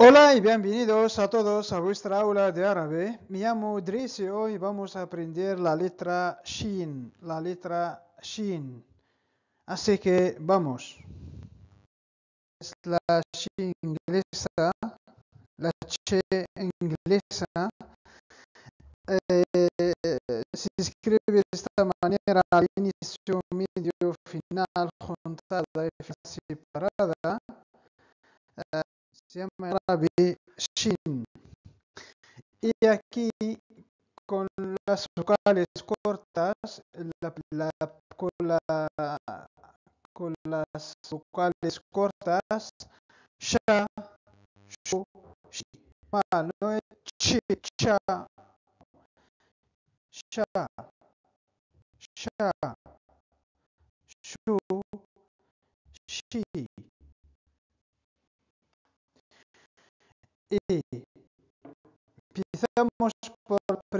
Hola y bienvenidos a todos a vuestra aula de árabe. Me llamo Dris y hoy vamos a aprender la letra Shin, la letra Shin. Así que vamos. Es la Shin inglesa, la Che inglesa. Eh, se escribe de esta manera al inicio, medio, final, juntada y separada. Eh, se llama Shin. Y aquí con las vocales cortas, la, la, con, la, con, las vocales cortas, sha, shu, shi. Ma, no es chi, cha, cha, cha, shu, shi.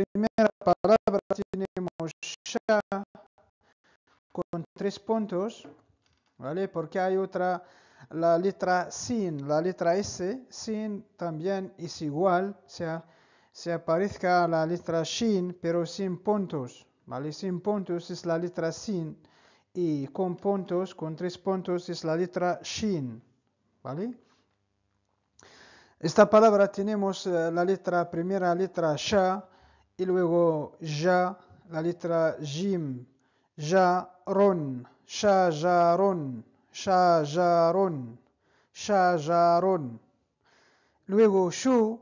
primera palabra tenemos ya con tres puntos, ¿vale? Porque hay otra, la letra sin, la letra S, sin también es igual, o sea, se aparezca la letra shin, pero sin puntos, ¿vale? Sin puntos es la letra sin y con puntos, con tres puntos es la letra shin, ¿vale? Esta palabra tenemos eh, la letra, primera letra sha, y luego ya, la letra jim, ron. shajaron, shajaron, shajaron. Luego shu,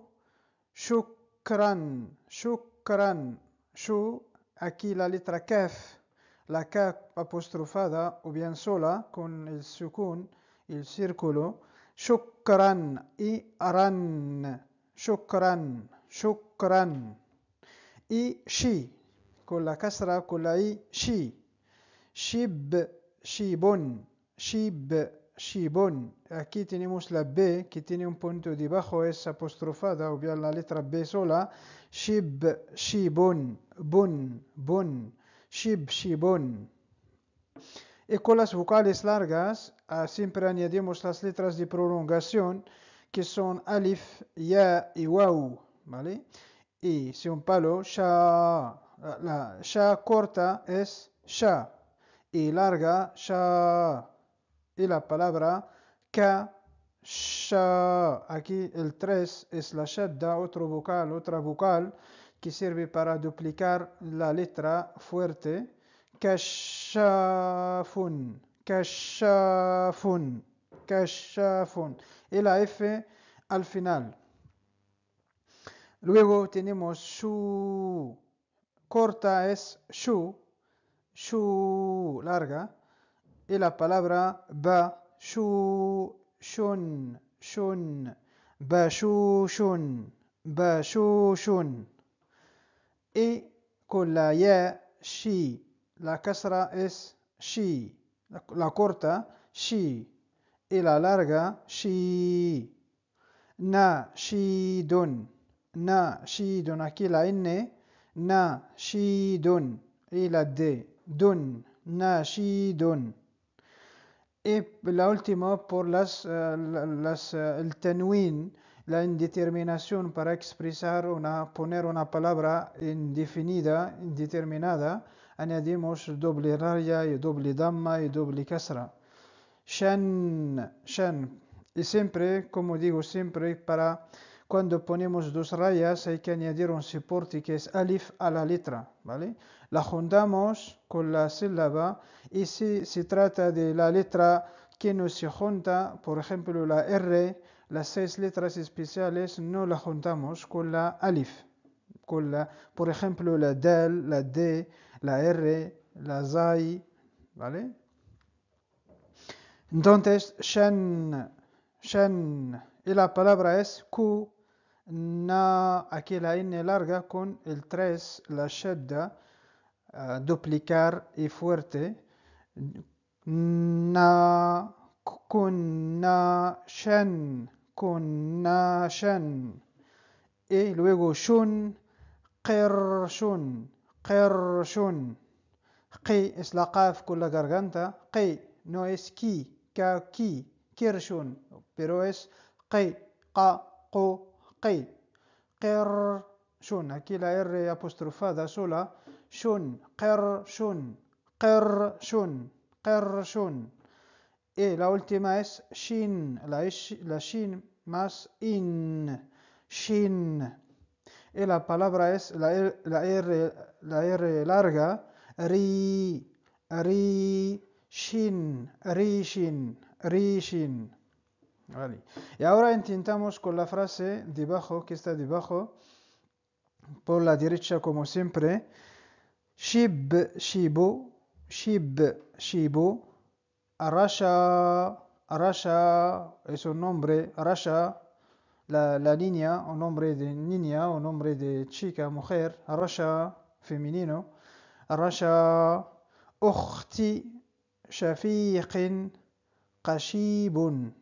shukran, shukran, shu, aquí la letra kef. la k apostrofada o bien sola con el sukun, el círculo, shukran y aran, shukran, shukran y shi, con la kasra, con la i, shi. Shib, shibon, shib, shibon. Aquí tenemos la b que tiene un punto debajo, es apostrofada, o bien la letra b sola. Shib, shibon, bon, bon. Shib, shibon. Y con las vocales largas, ah, siempre añadimos las letras de prolongación, que son alif, ya y wau ¿vale? Y si un palo ya, la ya corta es ya y larga ya. Y la palabra ka sha. Aquí el 3 es la shadda, otro vocal, otra vocal que sirve para duplicar la letra fuerte. Kashafun, kashafun, kashafun. Y la F al final. Luego tenemos su corta es shu, shu larga, y la palabra ba, shu, shun, shun, ba, shu, shun, ba, shu, shun. Y con la ya, shi, la casra es shi, la, corta, shi, y la larga, shi, na, shi, DON na don Aquí la N. shidun, Y la na Dun. don Y la última por las, eh, eh, el tenuín, la indeterminación para expresar una, poner una palabra indefinida, indeterminada. Añadimos doble raya y doble dama y doble casra. shen shen Y siempre, como digo siempre, para cuando ponemos dos rayas hay que añadir un soporte que es alif a la letra, ¿vale? La juntamos con la sílaba y si se trata de la letra que no se junta, por ejemplo la R, las seis letras especiales no la juntamos con la alif, con la, por ejemplo la DEL, la D, la R, la zai, ¿vale? Entonces, SHEN. y la palabra es ku, na aquí la n larga con el 3, la shedda ah, duplicar y fuerte, na con na shan, con na shan, y luego shun, qir, shun qi es la qaf con la garganta, qi no es ki, ka ki, shun pero es qi, qa, qo, qir, shun. Aquí la R apostrofada sola, shun, qir, shun, qir, shun, qir, shun. Y e, la última es shin, la, la shin más in, shin. Y e, la palabra es la la R, la R larga, ri, ri, shin, ri, shin, ri, shin. Y ahora intentamos con la frase debajo, que está debajo, por la derecha como siempre. Shib, shibu, shib, shibu, arasha, arasha, es un nombre, arasha, la, niña, un nombre de niña, un nombre de chica, mujer, arasha, femenino, arasha, ukhti, shafiqin, kashibun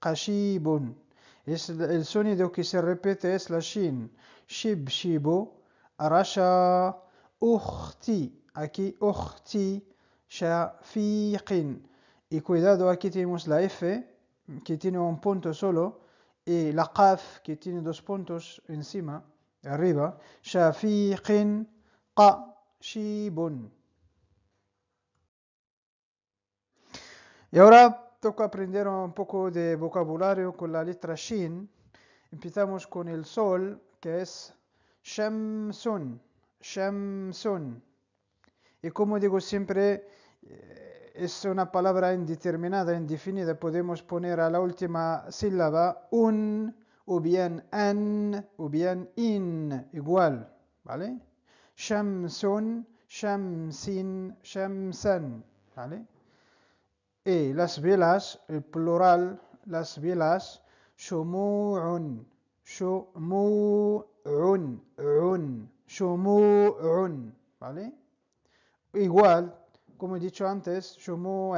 Qashibun. Es el sonido que se repite es la shin. Shib, shibu. arasha, Ukhti. Aquí, ukhti. Shafiqin. Y cuidado, aquí tenemos la F, que tiene un punto solo, y la Qaf, que tiene dos puntos encima, arriba. Shafiqin. Qashibun. Y ahora Toco aprender un poco de vocabulario con la letra Shin. Empezamos con el sol, que es Shamsun. Shamsun. Y como digo siempre, eh, es una palabra indeterminada, indefinida. Podemos poner a la última sílaba un, o bien an, o bien in, igual. ¿Vale? Shamsun, Shamsin, Shamsan. ¿Vale? Eh, las velas, el plural, las velas, shomu-un shumu un, shomu-un ¿vale? Igual, como he dicho antes, shumu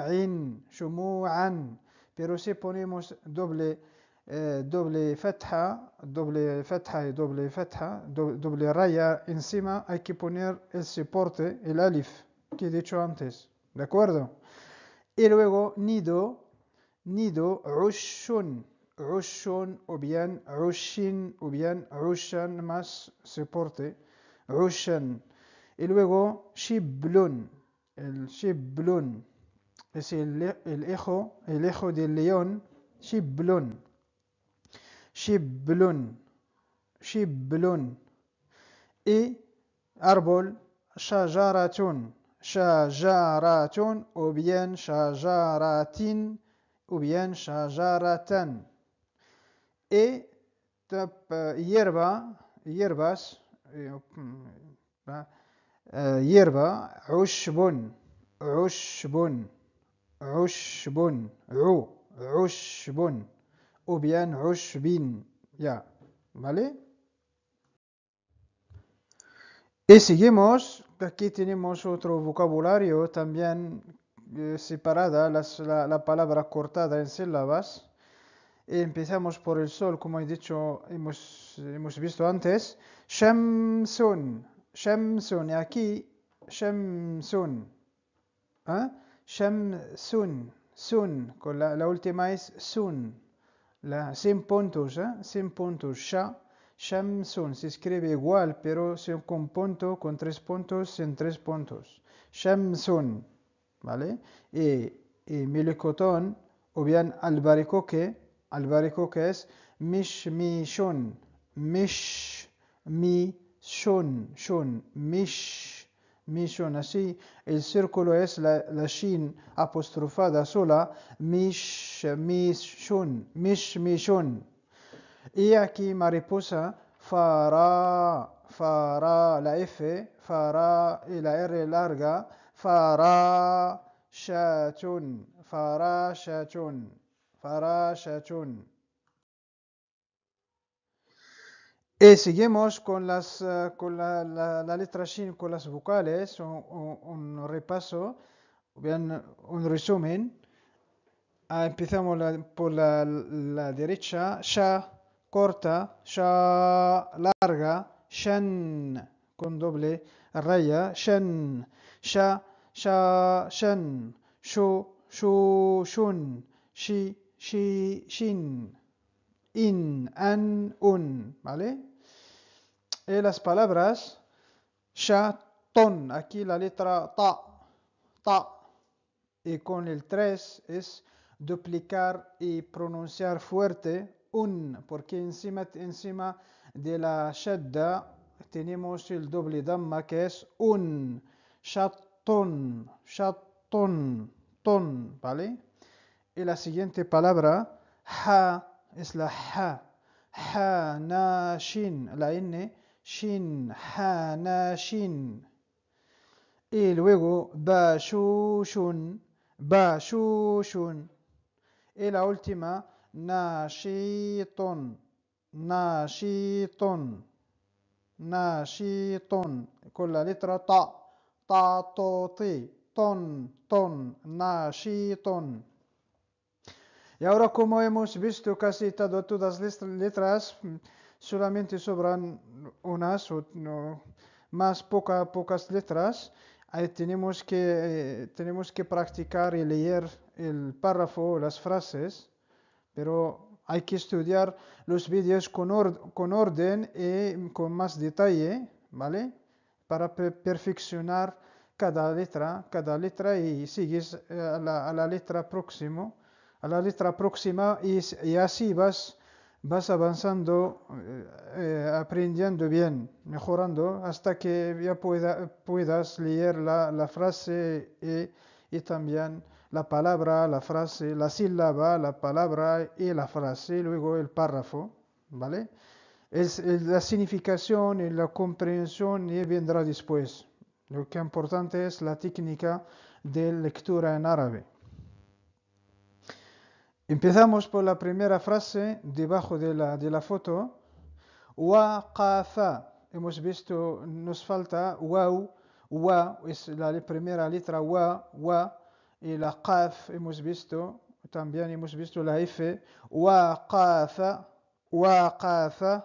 an pero si ponemos doble eh, doble fetha, doble fetha y doble fetha, doble, doble raya encima, hay que poner el soporte, el alif, que he dicho antes, ¿de acuerdo? Y luego nido, nido, rushun, rushun o bien rushin o bien rushan más soporte, rushan. Y luego shiblun, el shiblun es el, el hijo, el hijo del león, shiblun, shiblun, shiblun. Y árbol, shajaratun shajaratun e, e, e, o bien shajaratin o bien shajaratan. y hierba, hierbas, hierba, ushbun, ushbun, ushbun, u, ushbun, ou bien ushbin, ya, ¿vale? Y seguimos aquí tenemos otro vocabulario también eh, separada, la, palabra cortada en sílabas. Eh, empezamos por el sol, como he dicho, hemos, visto antes. Shamsun, Shamsun, y aquí shem, sun. ¿Ah? Shem, sun, con la, última es sun, sin puntos, ¿eh? sin puntos, sha. Shamsun se escribe igual, pero se punto, con tres puntos, en tres puntos. Shamsun, ¿vale? Y, y o bien Albaricoque, Albaricoque es Mishmishun, Mishmishun, Shun, Mish, Mishon Así, el círculo es la, la Shin apostrofada sola, Mish, Mish, Mishon. Y aquí mariposa, fará, fará, la F, fará y la R larga, fará, shatun, fará, chatun fará, chatun Y seguimos con, las, eh, con la, la, letra Shin, con las vocales, un, repaso, un resumen. Ah, empezamos por la, la derecha, sha, corta, sha larga, shen con doble raya, shen, sha, sha, shen, shu, shu, shun, shi, shi, shin, in, an, un, ¿vale? Y eh, las palabras sha, ton, aquí la letra ta, ta, y con el 3 es duplicar y pronunciar fuerte un, porque encima, encima de la shadda tenemos el doble damma que es un, shatun, shatun, ton, ¿vale? Y la siguiente palabra, ha, es la ha, ha, na, shin, la n, shin, ha, na, shin. Y luego, ba, shu, shun, ba, shu, shun. Y la última, Nashitun, nashitun, nashitun, con la letra ta, ta, to, ti, ton, ton, nashitun. Y ahora como hemos visto casi todas las letras, solamente sobran unas o más poca, pocas letras. Ahí tenemos que, eh, tenemos que practicar y leer el párrafo, las frases pero hay que estudiar los vídeos con, con orden y con más detalle, ¿vale? Para perfeccionar cada letra, cada letra y sigues eh, a la, letra próxima, a la letra próxima y, así vas, vas avanzando, eh, eh, aprendiendo bien, mejorando hasta que ya puedas leer la, la frase y y también la palabra, la frase, la sílaba, la palabra y la frase, luego el párrafo, ¿vale? la significación y la comprensión y vendrá después. Lo que es importante es la técnica de lectura en árabe. Empezamos por la primera frase debajo de la, de la foto. Hemos visto, nos falta wow و لي بريميرا ليترا و و الى قاف يموس بيستو تامبيان يموس بيستو لا ايفي وقاف وقاف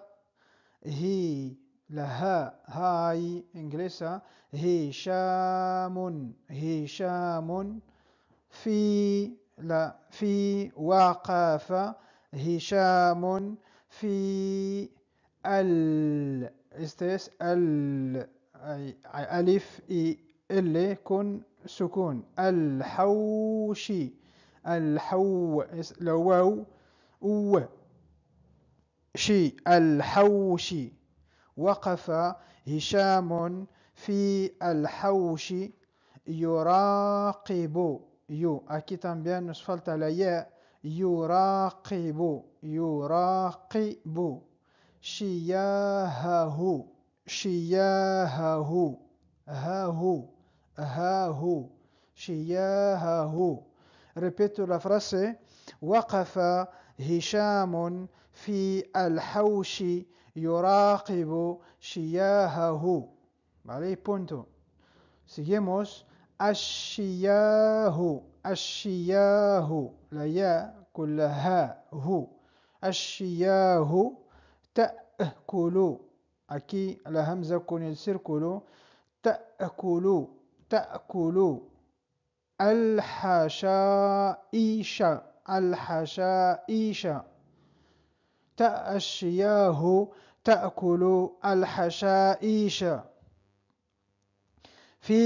هي لها هاي انجليسا هشام هشام في لا في وقاف هشام في ال استيس ال أي ألف إي اللي كن سكون الحوشي الحو لو واو و شي الحوشي وقف هشام في الحوش يراقب يو أكيد también nos على la يراقب يراقب شياهه شياهه هاهو هاهو شياهه ريبيتو لا فراسي وقف هشام في الحوش يراقب شياهه علي بونتو سيجيموس الشياه الشياه لا يا كلها هو الشياه تأكل أكي على همزة كون سيركولو تأكلوا تأكلوا الحشائش الحشائش تأشياه تأكل الحشائش في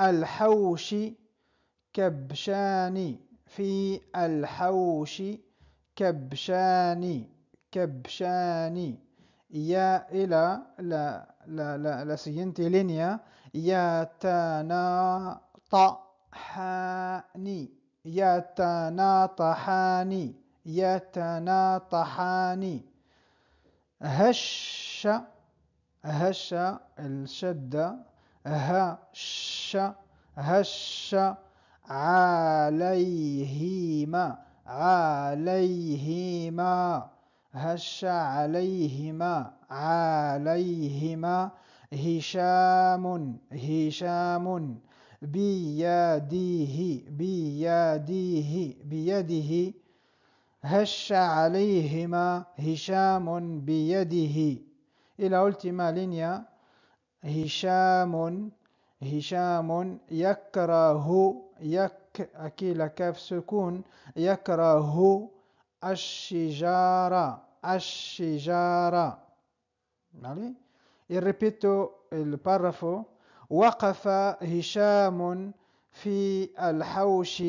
الحوش كبشاني في الحوش كبشاني كبشاني يا إلى لا لا لا لا سينتي لينيا يا تناطحاني يا تناطحاني يا تناطحاني هش هش الشدة هش هش عليهما عليهما هش عليهما عليهما هشام هشام بيديه بيديه بيده هش عليهما هشام بيده إلى أولتما لينيا هشام هشام يكره يك أكيل كاف سكون يكره الشجارة الشجارة Vale? E ripeto وقف هشام في الحوش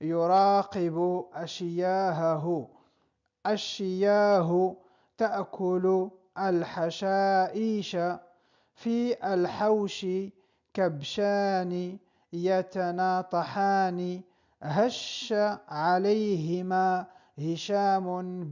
يراقب أشياهه الشياه تأكل الحشائش في الحوش كبشان يتناطحان هش عليهما هشام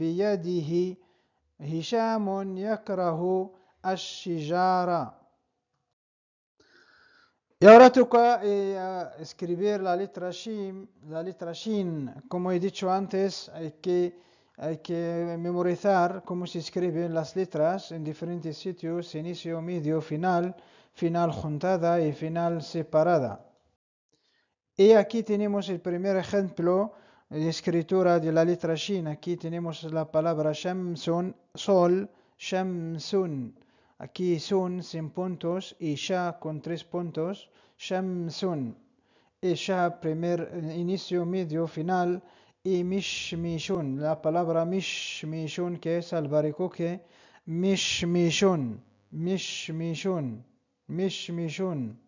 Y ahora toca eh, escribir la letra shin, la letra shin. Como he dicho antes, hay que, hay que memorizar cómo se escriben las letras en diferentes sitios, inicio, medio, final, final juntada y final separada. Y aquí tenemos el primer ejemplo escritura de la letra shin. Aquí tenemos la palabra Shamsun, sol, Shamsun. Aquí sun sin puntos y sha con tres puntos, Shamsun. Y sha, primer eh, inicio, medio, final. Y mishmishun, la palabra mishmishun que es albaricoque, mishmishun, mishmishun, mishmishun.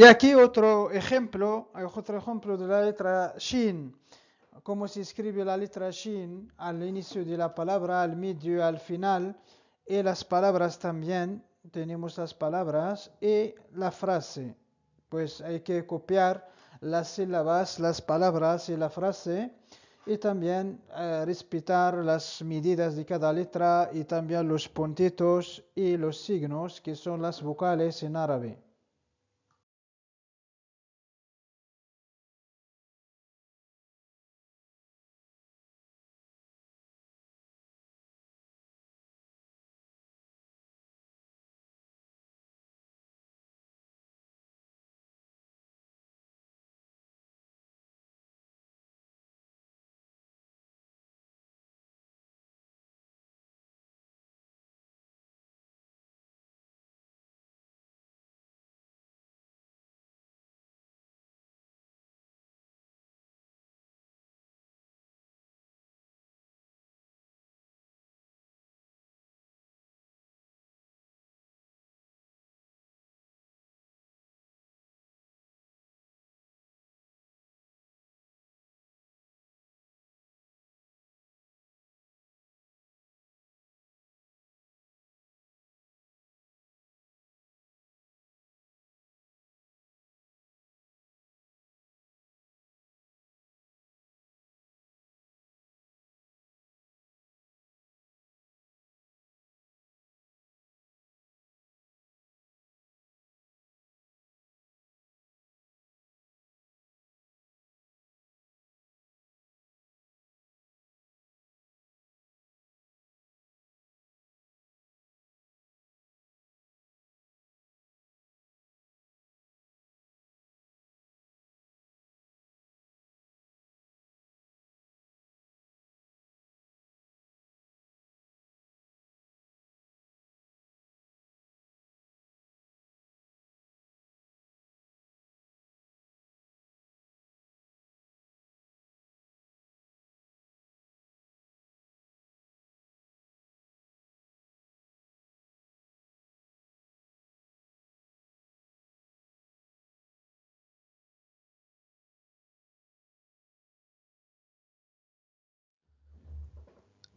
Y aquí otro ejemplo, otro ejemplo de la letra Shin. Cómo se escribe la letra Shin al inicio de la palabra, al medio, al final. Y las palabras también. Tenemos las palabras y la frase. Pues hay que copiar las sílabas, las palabras y la frase. Y también eh, respetar las medidas de cada letra y también los puntitos y los signos que son las vocales en árabe.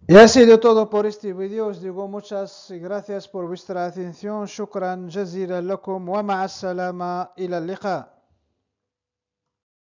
Y ha sido todo por este video, Os digo muchas gracias por vuestra atención. Shukran jazira lakum wa ma'as salama ila liqa.